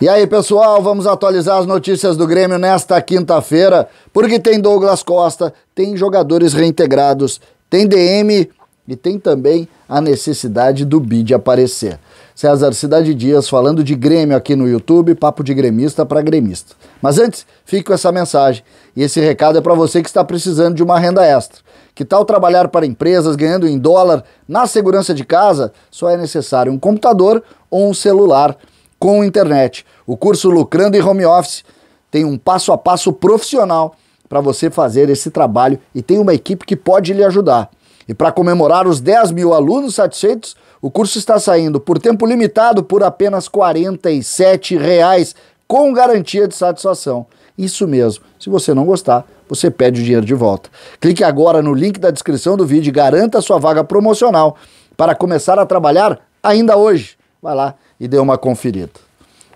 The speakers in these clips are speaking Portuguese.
E aí, pessoal, vamos atualizar as notícias do Grêmio nesta quinta-feira, porque tem Douglas Costa, tem jogadores reintegrados, tem DM e tem também a necessidade do BID aparecer. César Cidade Dias falando de Grêmio aqui no YouTube, papo de gremista para gremista. Mas antes, fique com essa mensagem. E esse recado é para você que está precisando de uma renda extra. Que tal trabalhar para empresas ganhando em dólar na segurança de casa? Só é necessário um computador ou um celular com internet. O curso Lucrando em Home Office tem um passo a passo profissional para você fazer esse trabalho e tem uma equipe que pode lhe ajudar. E para comemorar os 10 mil alunos satisfeitos, o curso está saindo por tempo limitado por apenas R$ 47, reais, com garantia de satisfação. Isso mesmo, se você não gostar, você pede o dinheiro de volta. Clique agora no link da descrição do vídeo e garanta sua vaga promocional para começar a trabalhar ainda hoje. Vai lá e dê uma conferida.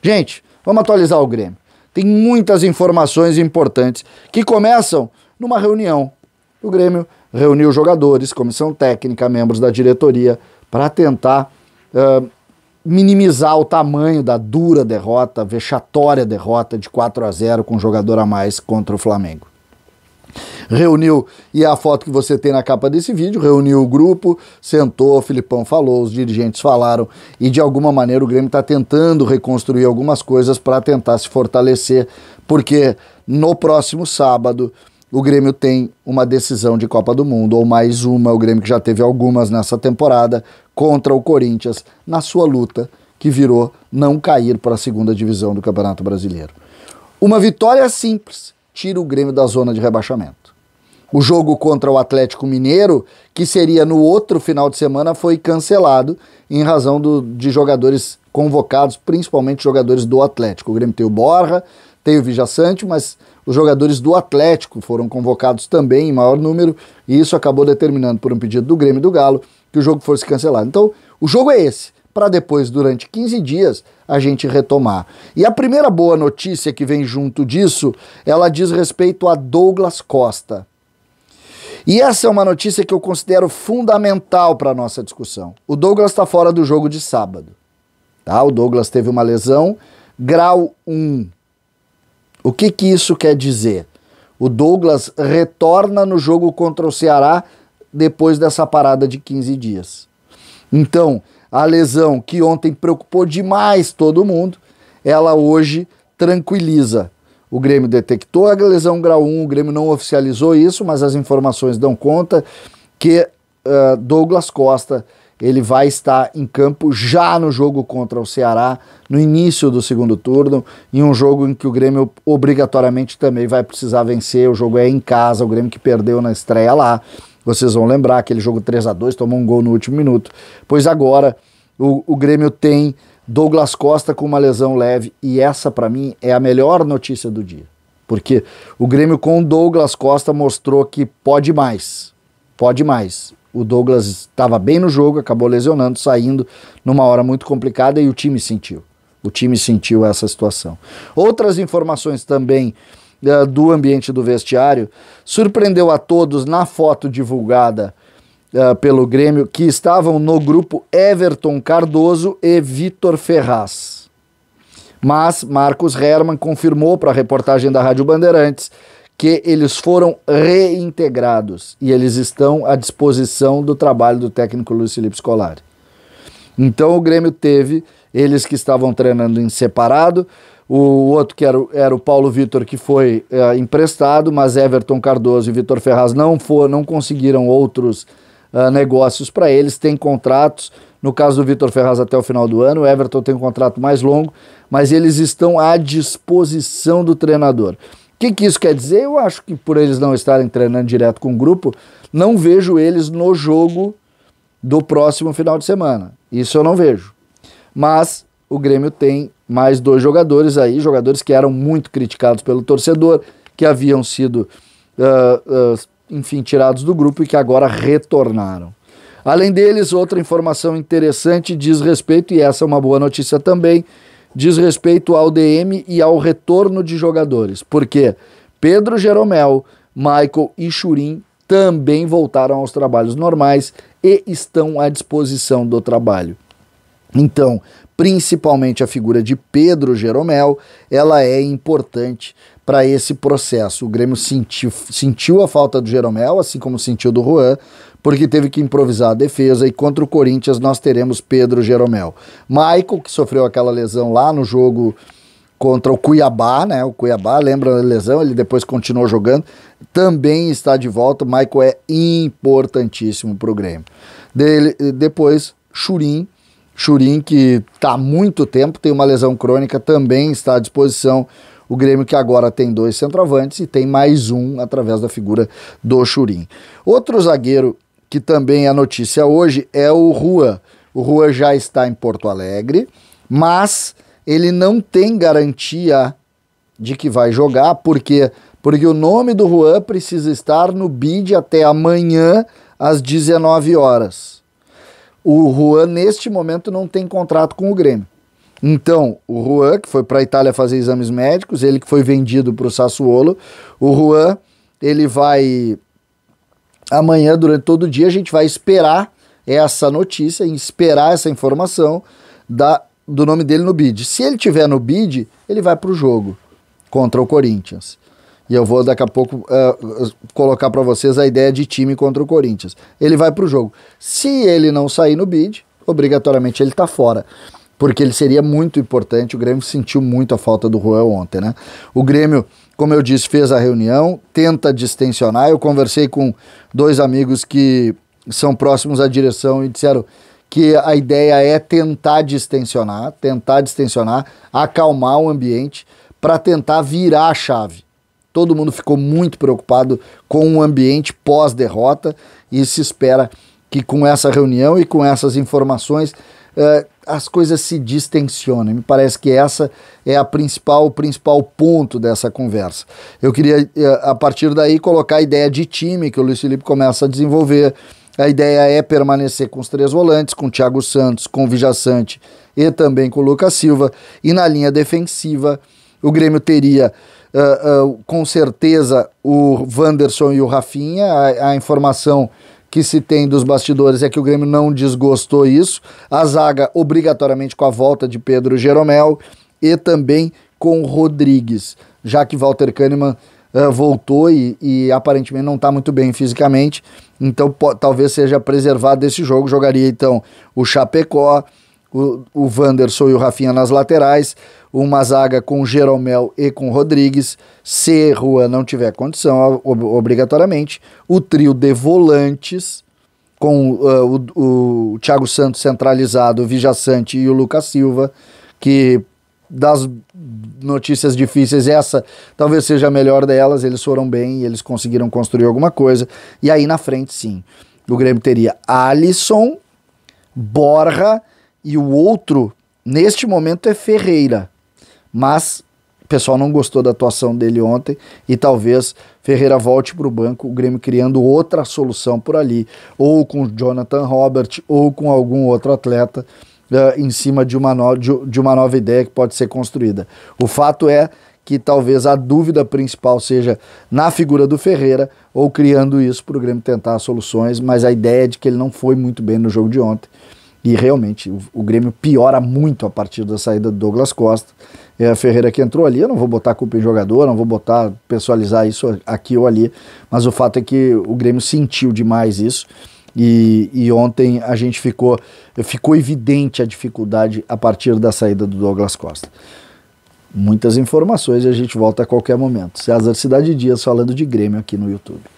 Gente, vamos atualizar o Grêmio. Tem muitas informações importantes que começam numa reunião. O Grêmio reuniu jogadores, comissão técnica, membros da diretoria, para tentar uh, minimizar o tamanho da dura derrota, vexatória derrota de 4 a 0 com um jogador a mais contra o Flamengo reuniu, e a foto que você tem na capa desse vídeo, reuniu o grupo, sentou, o Filipão falou, os dirigentes falaram, e de alguma maneira o Grêmio está tentando reconstruir algumas coisas para tentar se fortalecer, porque no próximo sábado o Grêmio tem uma decisão de Copa do Mundo, ou mais uma, o Grêmio que já teve algumas nessa temporada, contra o Corinthians, na sua luta que virou não cair para a segunda divisão do Campeonato Brasileiro. Uma vitória simples tira o Grêmio da zona de rebaixamento. O jogo contra o Atlético Mineiro, que seria no outro final de semana, foi cancelado em razão do, de jogadores convocados, principalmente jogadores do Atlético. O Grêmio tem o Borra, tem o Vijaçante, mas os jogadores do Atlético foram convocados também em maior número, e isso acabou determinando, por um pedido do Grêmio e do Galo, que o jogo fosse cancelado. Então, o jogo é esse, para depois, durante 15 dias, a gente retomar. E a primeira boa notícia que vem junto disso, ela diz respeito a Douglas Costa. E essa é uma notícia que eu considero fundamental para a nossa discussão. O Douglas está fora do jogo de sábado. Tá? O Douglas teve uma lesão grau 1. O que, que isso quer dizer? O Douglas retorna no jogo contra o Ceará depois dessa parada de 15 dias. Então, a lesão que ontem preocupou demais todo mundo, ela hoje tranquiliza o Grêmio detectou a lesão grau 1, o Grêmio não oficializou isso, mas as informações dão conta que uh, Douglas Costa ele vai estar em campo já no jogo contra o Ceará, no início do segundo turno, em um jogo em que o Grêmio obrigatoriamente também vai precisar vencer. O jogo é em casa, o Grêmio que perdeu na estreia lá. Vocês vão lembrar aquele jogo 3 a 2 tomou um gol no último minuto. Pois agora o, o Grêmio tem Douglas Costa com uma lesão leve e essa para mim é a melhor notícia do dia. Porque o Grêmio com Douglas Costa mostrou que pode mais. Pode mais. O Douglas estava bem no jogo, acabou lesionando, saindo numa hora muito complicada e o time sentiu. O time sentiu essa situação. Outras informações também uh, do ambiente do vestiário surpreendeu a todos na foto divulgada uh, pelo Grêmio, que estavam no grupo Everton Cardoso e Vitor Ferraz. Mas Marcos Herman confirmou para a reportagem da Rádio Bandeirantes que eles foram reintegrados e eles estão à disposição do trabalho do técnico Luiz Felipe Scolari. Então o Grêmio teve eles que estavam treinando em separado, o outro que era, era o Paulo Vitor que foi é, emprestado, mas Everton Cardoso e Vitor Ferraz não foram, não conseguiram outros ah, negócios para eles, tem contratos. No caso do Vitor Ferraz até o final do ano, o Everton tem um contrato mais longo, mas eles estão à disposição do treinador. O que, que isso quer dizer? Eu acho que por eles não estarem treinando direto com o grupo, não vejo eles no jogo do próximo final de semana. Isso eu não vejo. Mas o Grêmio tem mais dois jogadores aí, jogadores que eram muito criticados pelo torcedor, que haviam sido uh, uh, enfim, tirados do grupo e que agora retornaram. Além deles, outra informação interessante diz respeito, e essa é uma boa notícia também, diz respeito ao DM e ao retorno de jogadores, porque Pedro Jeromel, Michael e Churin também voltaram aos trabalhos normais e estão à disposição do trabalho. Então, principalmente a figura de Pedro Jeromel, ela é importante para esse processo. O Grêmio sentiu, sentiu a falta do Jeromel, assim como sentiu do Juan, porque teve que improvisar a defesa e contra o Corinthians nós teremos Pedro Jeromel. Michael, que sofreu aquela lesão lá no jogo contra o Cuiabá, né? O Cuiabá, lembra a lesão, ele depois continuou jogando, também está de volta. O Michael é importantíssimo para o Grêmio. Dele, depois, Churin, Churin que está há muito tempo, tem uma lesão crônica, também está à disposição. O Grêmio que agora tem dois centroavantes e tem mais um através da figura do Churim. Outro zagueiro que também é notícia hoje é o Rua. O Rua já está em Porto Alegre, mas ele não tem garantia de que vai jogar, porque porque o nome do Juan precisa estar no bid até amanhã às 19 horas. O Juan neste momento não tem contrato com o Grêmio. Então, o Juan, que foi para a Itália fazer exames médicos, ele que foi vendido para o Sassuolo, o Juan, ele vai. Amanhã, durante todo o dia, a gente vai esperar essa notícia, esperar essa informação da, do nome dele no bid. Se ele tiver no bid, ele vai para o jogo contra o Corinthians. E eu vou daqui a pouco uh, colocar para vocês a ideia de time contra o Corinthians. Ele vai para o jogo. Se ele não sair no bid, obrigatoriamente ele está fora porque ele seria muito importante. O Grêmio sentiu muito a falta do Juan ontem, né? O Grêmio, como eu disse, fez a reunião, tenta distensionar. Eu conversei com dois amigos que são próximos à direção e disseram que a ideia é tentar distensionar, tentar distensionar, acalmar o ambiente para tentar virar a chave. Todo mundo ficou muito preocupado com o ambiente pós-derrota e se espera que com essa reunião e com essas informações eh, as coisas se distensionam. Me parece que essa é a principal, o principal ponto dessa conversa. Eu queria, eh, a partir daí, colocar a ideia de time que o Luiz Felipe começa a desenvolver. A ideia é permanecer com os três volantes, com o Thiago Santos, com o Vijaçante e também com o Lucas Silva. E na linha defensiva, o Grêmio teria uh, uh, com certeza o Wanderson e o Rafinha. A, a informação que se tem dos bastidores é que o Grêmio não desgostou isso. A zaga, obrigatoriamente, com a volta de Pedro Jeromel e também com Rodrigues, já que Walter Kahneman uh, voltou e, e, aparentemente não está muito bem fisicamente, então talvez seja preservado esse jogo. Jogaria então o Chapecó o, o Wanderson e o Rafinha nas laterais, uma zaga com Jeromel e com Rodrigues. Se Juan não tiver condição, ob obrigatoriamente, o trio de volantes, com uh, o, o, Thiago Santos centralizado, o Vijaçante e o Lucas Silva, que das notícias difíceis, essa talvez seja a melhor delas. Eles foram bem, eles conseguiram construir alguma coisa. E aí na frente, sim, o Grêmio teria Alisson, Borra e o outro, neste momento, é Ferreira. Mas o pessoal não gostou da atuação dele ontem e talvez Ferreira volte para o banco, o Grêmio criando outra solução por ali, ou com Jonathan Robert, ou com algum outro atleta uh, em cima de uma, no, de, de uma nova ideia que pode ser construída. O fato é que talvez a dúvida principal seja na figura do Ferreira ou criando isso para o Grêmio tentar soluções, mas a ideia é de que ele não foi muito bem no jogo de ontem. E realmente, o, o, Grêmio piora muito a partir da saída do Douglas Costa. É a Ferreira que entrou ali, eu não vou botar a culpa em jogador, não vou botar, pessoalizar isso aqui ou ali, mas o fato é que o Grêmio sentiu demais isso. E, e, ontem a gente ficou, ficou evidente a dificuldade a partir da saída do Douglas Costa. Muitas informações e a gente volta a qualquer momento. César Cidade Dias falando de Grêmio aqui no YouTube.